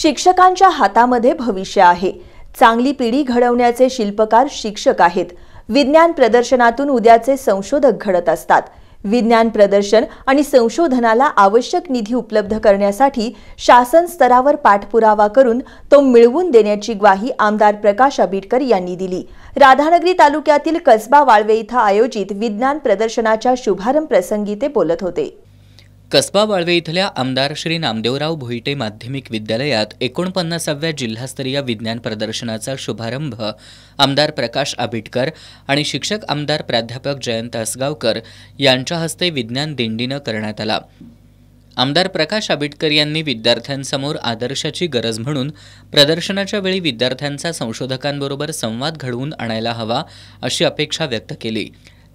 शिक्षकांच्या हातामध्ये भविष्य आहे चांगली पिढी घडवण्याचे शिल्पकार शिक्षक आहेत विज्ञान प्रदर्शनातून उद्याचे संशोधक घडत असतात विज्ञान प्रदर्शन आणि संशोधनाला आवश्यक निधी उपलब्ध करण्यासाठी शासन स्तरावर पाठपुरावा करून तो मिळवून देण्याची ग्वाही आमदार प्रकाश आंबेडकर यांनी दिली राधानगरी तालुक्यातील कसबा वाळवे इथं आयोजित विज्ञान प्रदर्शनाच्या शुभारंभ प्रसंगी ते बोलत होते कसबा वाळवे इथल्या आमदार श्री नामदेवराव भोईटे माध्यमिक विद्यालयात एकोणपन्नासाव्या जिल्हास्तरीय विज्ञान प्रदर्शनाचा शुभारंभ आमदार प्रकाश आबिटकर आणि शिक्षक आमदार प्राध्यापक जयंत असगावकर यांच्या हस्ते विज्ञान दिंडीनं करण्यात आला आमदार प्रकाश आबिटकर यांनी विद्यार्थ्यांसमोर आदर्शाची गरज म्हणून प्रदर्शनाच्या वेळी विद्यार्थ्यांचा संशोधकांबरोबर संवाद घडवून आणायला हवा अशी अपेक्षा व्यक्त केली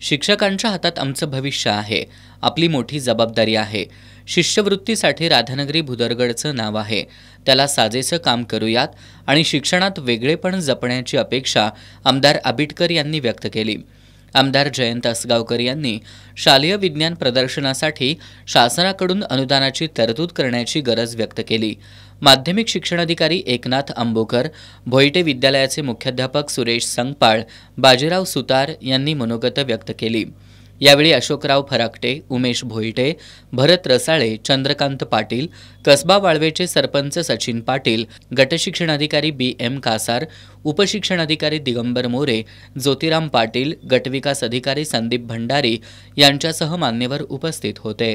शिक्षकांच्या हातात आमचं भविष्य आहे आपली मोठी जबाबदारी आहे शिष्यवृत्तीसाठी राधानगरी भुदरगडचं नाव आहे त्याला साजेसं काम करूयात आणि शिक्षणात वेगळेपण जपण्याची अपेक्षा आमदार आबिटकर यांनी व्यक्त केली आमदार जयंत असगावकर यांनी शालेय विज्ञान प्रदर्शनासाठी शासनाकडून अनुदानाची तरतूद करण्याची गरज व्यक्त केली माध्यमिक शिक्षणाधिकारी एकनाथ आंबोकर भोईटे विद्यालयाचे मुख्याध्यापक सुरेश संगपाळ बाजीराव सुतार यांनी मनोगत व्यक्त केली यावेळी अशोकराव फराकटे उमेश भोईटे भरत रसाळे चंद्रकांत पाटील कसबा वाळवेचे सरपंच सचिन पाटील गटशिक्षणाधिकारी बी एम कासार उपशिक्षणाधिकारी दिगंबर मोरे ज्योतिराम पाटील गटविकास अधिकारी संदीप भंडारी यांच्यासह मान्यवर उपस्थित होते